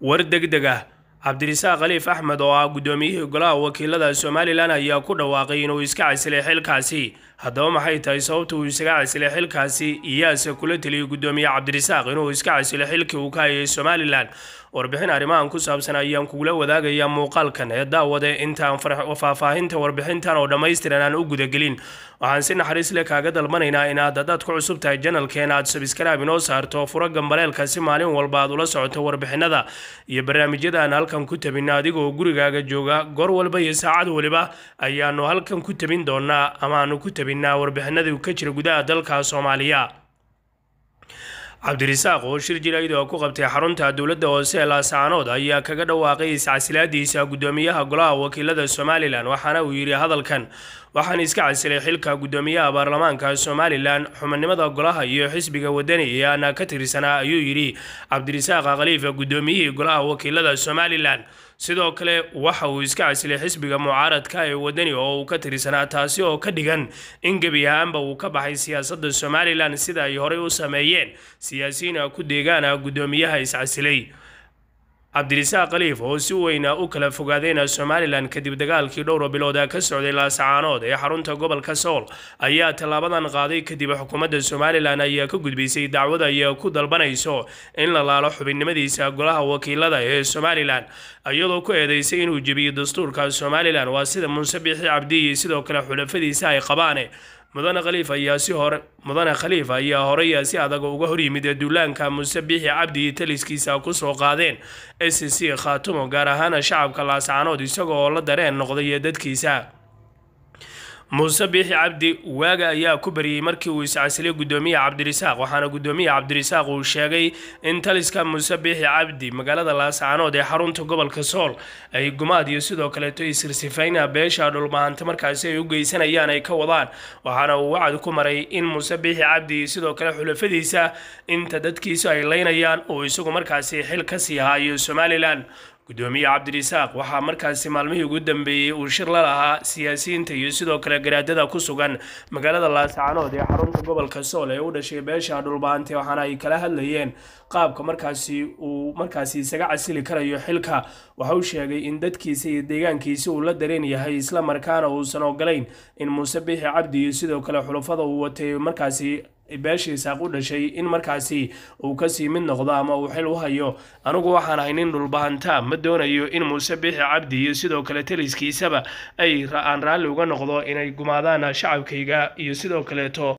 war degdeg ah cabdirisaaq khaliif axmed oo ah guddoomiyihii golaha wakiilada somalilan ayaa ku dhawaaqay inuu iska casilay xilkaasi haddaba maxay tahay sababta uu isaga casilay xilkaasi iyaase kula teliyay guddoomiye cabdirasaaq inuu iska casilay xilkii uu ka hayay somalilan warbixin arrimahan ku saabsan ayaan kugula wadaagayaa muuqaalkan ee daawade intaan faahfaahinta warbixintan oo dhammaystiran aan u gudagelin waxaan si naxariis leh kaaga dalbanaynaa inaad haddaad ku cusub tahay janalkeen aad sabskaraab inoo saarto furo gambaleelka si maalin walba aad ula socoto warbixinnada iyo barnaamijyadaan halkan ku tabin adigoo gurigaaga jooga goor walba iyo saacad weliba ayaanu halkan ku tabin doonaa amaanu ku tabin بناور بحنده وكتر قداء دلقها سوماليا cabdirisaaq oo shir jir iyadoo ku qabtay xarunta dowladda hoose ee laasaanood ayaa kaga dhawaaqay iscasilaadiisa guddoomiyaha golaha wakiilada somalilan waxaana uu yidhi hadalkan waxaan iska casilay xilka guddoomiyaha baarlamaanka somalilan xubinimada golaha iyo xisbiga wadani ee ka tirsanaa ayuu yidhi cabdirisaaq khaliifa guddoomiyihii golaha wakiilada somalilan sidoo kale waxa uu iska casilay xisbiga mucaaradka ee wadani oo uu ka tirsanaa taasi oo ka dhigan in gebi ahaanba uu ka baxay siyaasadda somalilan sida ay horay u sameeyeen siyaasiyiin ah ku deegaana ah guddoomiyaha is casilay cabdirisaaq khaliif oo si weyna ah u kala fogaadeyna somalilan kadib dagaalkii dhowr bilood a ka socday laasacaanood ee xarunta gobolka sool ayaa tallaabadan qaaday kadib xukuumadda somalilan ayaa ka gudbisay dacwad ay ku dalbanayso in la laalo xubinnimadiisa golaha wakiilada ee somalilan iyadoo ku eedeysay inuu jebiyo dastuurka somalilan waa sida muuse munsabixi cabdiyi sidoo kale xulafadiisa ay qabaane mudane khaliifa ayaa si hore mudane khaliif ayaa horeyaa si adaga uga horyimid ee duulaanka muse biixi cabdi iyo taliskiisa ku soo qaadeen s c khaatumo gaar ahaana shacabka laascaanood isagoo oo la dareen noqday ee dadkiisa muuse biixi cabdi waaga ayaa ku baryey markii uu iscasilay guddoomiyaha cabdirisaaq waxaana guddoomiyaha cabdirisaaq uu sheegay in taliska muuse biixi cabdi magaalada laascaanood ee xarunta gobolka sool ay gumaad iyo sidoo kaleeto isirsifayna beesha dhulmahanta markaasi ay u geysanayaan ay ka wadaan waxaana uu wacad ku maray in muuse biixi cabdi sidoo kale xulafadiisa inta dadkiisu ay leynayaan uu isagu markaasi xil ka sii haayo somalilan gudoomiye cabdirisaaq waxaa markaasi maalmihii ugu dambeeyey uu shir la lahaa siyaasiyiinta iyo sidoo kale garaadada ku sugan magaalada laascaanood ee xarunta gobolka sool ee u dhashay beesha dhulbaante waxaana ay kala hadlayeen qaabka markaasi uu markaasi isaga casili karayo xilka waxa uu sheegay in dadkiisa iyo deegaankiisa uu la dareen yahay isla markaana uusan ogolayn in muuse biixi cabdi iyo sidoo kale xulufada uu watay markaasi beesha isaaq u dhashay in markaasi uu kasii mid noqdo ama uu xil u hayo anigu waxaan ahay nin dhulbahanta ma doonayo in muuse biixi cabdi iyo sidoo kale taliskiisaba ay aan raalli uga noqdo inay gumaadaan shacabkayga iyo sidoo kaleeto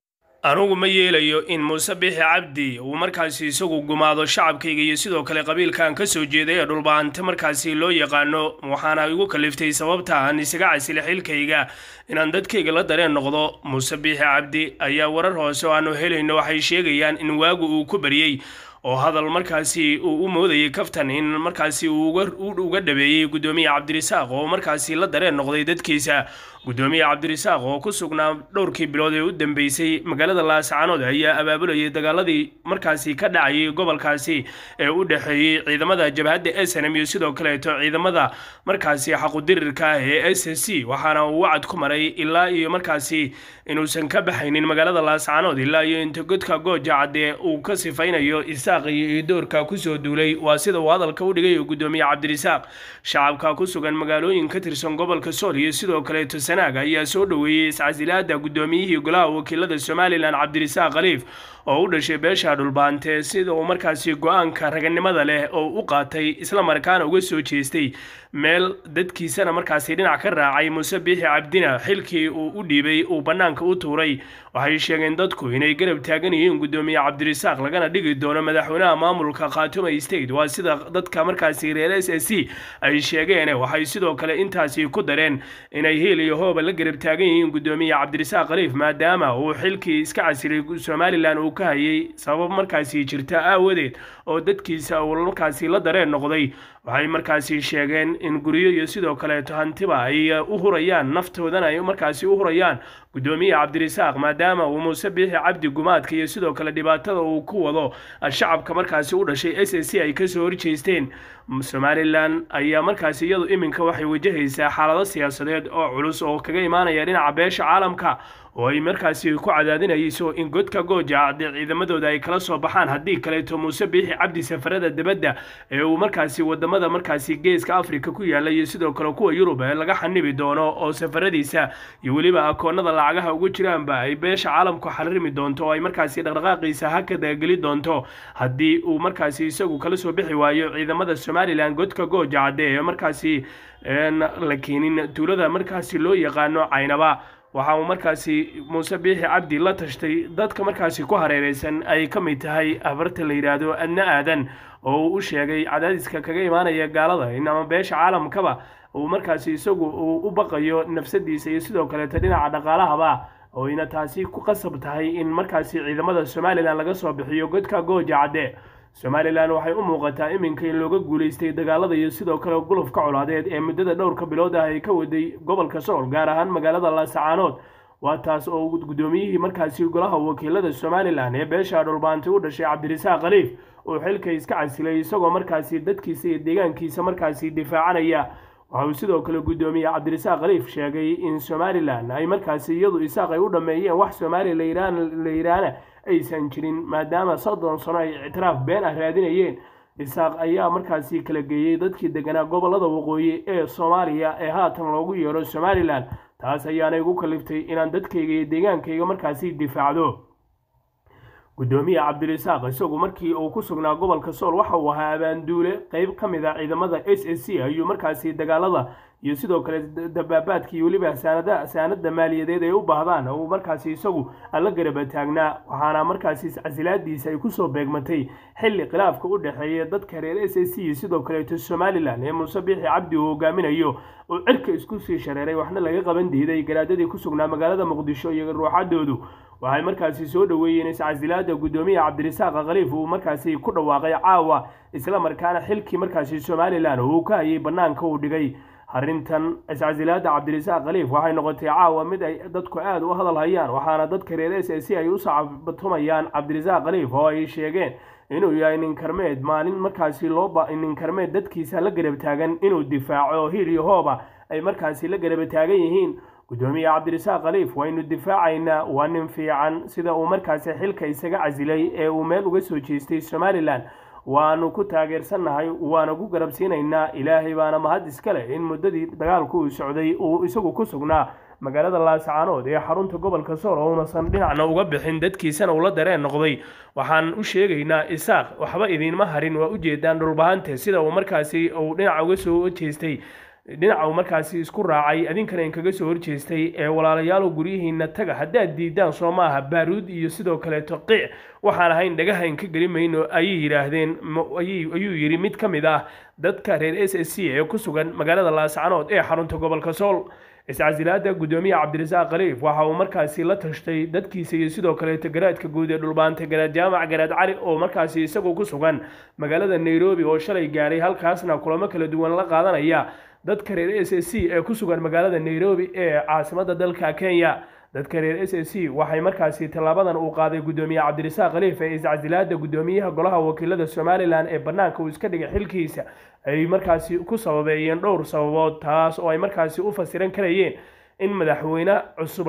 anugu ma yeelayo in muuse biixi cabdi uu markaasi isagu gumaado shacabkayga iyo sidoo kale qabiilkaan ka soo jeeday ee dhulbaante markaasi loo yaqaano waxaana igu kaliftay sababta aan isaga casila xilkayga inaan dadkayga la dareen noqdo muuse biixi cabdi ayaa warar hoose oo aanu helayno waxay sheegayaan in waagu uu ku baryey oo hadal markaasi uu u moodayay kaftan in markaasi uga dhabeeyey guddoomiye cabdirisaaq oo markaasi la dareen noqday dadkiisa gudoomiye cabdirisaaq oo ku sugnaa dhowrkii bilood ee u dambeysay magaalada laascaanood ayaa abaabulayay dagaaladii markaasi ka dhacayay gobolkaasi ee u dhexeeyey ciidamada jabhadda snm iyo sidoo kaleeto ciidamada markaasi xaqudirirka ah ee s c waxaana uu wacad ku maray ilaa iyo markaasi inuusan ka baxaynin magaalada laascaanood ilaa iyo inta godka gooja cadde uu ka sifaynayo isaaq iyo doorka kusoo duulay waa sida uu hadalka u dhigayo gudoomiye cabdirisaaq shacabka ku sugan magaalooyin ka tirsan gobolka sool iyo sidoo kaleeto ganaaga ayaa soo dhoweeyey iscasilaada guddoomiyihii golaha wakiilada somalilan cabdirasaaq khaliif oo u dhashay beesha dhulbaante sida uu markaasi go-aanka raganimada leh oo u qaatay isla markaana uga soo jeestay meel dadkiisana markaasi dhinac ka raacay muuse biixi cabdina xilkii uu u dhiibay uu bannaanka u tuuray waxay sheegeen dadku inay garab taagan yihiin guddoomiye cabdirisaaq lagana dhigi doono madaxweynaha maamulka khatuma state waa sida dadka markaasi reer s s c ay sheegeen waxay sidoo kale intaasi ku dareen inay hiil iyo hooba la garab taagan yihiin guddoomiye cabdirisaaq khaliif maadaama uu xilkii iska casiray somalilan uu ka hayay sabab markaasi jirta aawadeed oo dadkiisa awalmarkaasi la dareen noqday waxay markaasi sheegeen in guryo iyo sidoo kaleeto hantiba ay uh, u hurayaan naftoodana ay markaasi u hurayaan guddoomiya cabdirisaaq maadaama uu muuse biixi cabdi gumaadka iyo sidoo kale dhibaatada uu ku wado uh, shacabka markaasi u dhashay s s c ay kasoo horjeesteen somalilan ayaa markaasi iyadu iminka waxay wajahaysaa xaalado siyaasadeed oo culus oo kaga imaanaya dhinaca beesha caalamka oo ay markaasi ku cadaadinayso in godka gooja ciidamadooda ay kala soo baxaan haddii kaleeto muuse biixi cabdi safarada dibadda ee uu markaasi wadama wadamada markaasi geeska afrika ku yaalla iyo sidoo kale kuwa yurub ee laga xanibi doono oo safaradiisa iyo weliba akoonnada lacagaha ugu jiraanba ay beesha caalamku xarirmi doonto oo ay markaasi dhaqdhaqaaqiisa haka dagageli doonto haddii uu markaasi isagu kala soo bixi waayo ciidamada somalilan godka goojacade ee markaasi la keenin tuulada markaasi loo yaqaano caynaba waxa uu markaasi muuse biixi cabdi la tashtay dadka markaasi ku hareeraysan ay ka mid tahay habarta la yidhaahdo adna aadan oo uu u sheegay cadaadiska kaga imaanaya gaalada inama beesha caalamkaba uu markaasi isagu uu u baqayo nafsadiisa iyo sidoo kaleeta dhinaca dhaqaalahaba oyna taasi ku qasab tahay in markaasi ciidamada somalilan laga soo bixiyo godka gooja cadde somalilan waxay u muuqataa iminka in looga guulaystay dagaalada iyo sidoo kale gulufka colaadeed ee muddada dhowrka bilood ah ay ka waday gobolka sool gaar ahaan magaalada laasacaanood waa taas oo guddoomiyihii markaasi golaha wakiilada somalilan ee beesha dhulbaantay u dhashay cabdirasaaq khaliif uu xilka iska casilay isagoo markaasi dadkiisa iyo deegaankiisa markaasi difaacanaya waxa uu sidoo kale guddoomiye cabdirisaaq aliif sheegay in somalilan ay markaasi iyadu isaaq ay u dhammeeyeen wax la layiraana aysan jirin maadaama soddon sano ay ictiraaf been ah raadinayeen isaaq ayaa markaasi kala geeyey dadkii deganaa gobollada waqooyi ee soomaaliya ee haatan loogu yeero somalilan taas ayaana igu kaliftay inaan dadkayga iyo deegaankayga markaasi difaacdo gudoomiye cabdirisaaq isagu markii uu ku sugnaa gobolka sool waxa uu ahaa abaanduule qayb ka mid a ah ciidamada s a c ayuu markaasi dagaalada iyo sidoo kale dabaabaadkii weliba saanada saanada maaliyadeed ay u baahdaan uu markaasi isagu alla garaba taagnaa waxaana markaasi casilaadiisa ay kusoo beegmatay xilli khilaafka u dhexeeya dadka reer s a c iyo sidoo kaleeto somalilan ee muuse biixi cabdi uu hogaaminayo oo cirka isku sii shareeray waxna laga qaban diiday garaadadii ku sugnaa magaalada muqdisho iyo ruuxadoodu waxay markaasi soo dhoweeyeen iscasilaada guddoomiya cabdirisaaq khaliif uu markaasi ku dhawaaqay caawa isla markaana xilkii markaasi somalilan uu ka hayay bannaanka uu dhigay arrintan iscasilaada cabdirisaaq khaliif waxay noqotay caawa mid ay dadku aad u hadal hayaan waxaana dadka reer s si ay u sacabatumayaan cabdirisaaq khaliif oo ay sheegeen inuu yahay nin maalin markaasi loonin karmeed dadkiisa la garab taagan inuu difaaco hiil iyo hooba ay markaasi la garaba taagan yihiin guddoomiye cabdirasaaq khaliif waynu difaacaynaa waa nin fiican sida uu markaasi xilka isaga casilay ee uu meel uga soo jeestay somalilan waanu ku taageersannahay waana ku garabsiinaynaa ilaahay baana mahad iska leh in muddadii dagaalku uu socday uu isagu ku sugnaa magaalada laascaanood ee xarunta gobolka sool ounasan dhinacna uga bixin dadkiisana uula dareen noqday waxaan u sheegaynaa isaaq waxba idiinma harin waa u ujeedaan dhulbahante sida uu markaasi uu dhinaca uga soo jeestay dhinaca markaasi isku raacay adinkana inkaga soo horjeestay ee walaalayaalow guryihiinna taga haddaad diidaan soo maaha baaruud iyo sidoo kaleeto qiic waxaan ahayn dhagaha inka geli mayno ayay yidhaahdeen ayuu yidhi mid ka mid ah dadka reer s s c ee ku sugan magaalada laascanood ee xarunta gobolka sool iscasilaada gudoomiya cabdirasaaq khaliif waxa uu markaasi la tashtay dadkiisa iyo sidoo kaleeto garaadka guud ee dhulbaanta garaad jaamac garaad cali oo markaasi isagu ku sugan magaalada nairobi oo shalay gaaray halkaasna kulamo kala duwan la qaadanaya dadka reer s c ee ku sugan magaalada nairobi ee caasimadda dalka kenya dadka reer s c waxay markaasi tallaabadan uu qaaday guddoomiye cabdirasaaq khaliif ee iscasilaada guddoomiyaha golaha wakiilada somalilan ee bannaanka uu iska dhigay xilkiisa ay markaasi ku sababeeyeen dhowr sababood taas oo ay markaasi u fasiran karayeen in madaxweyne cusub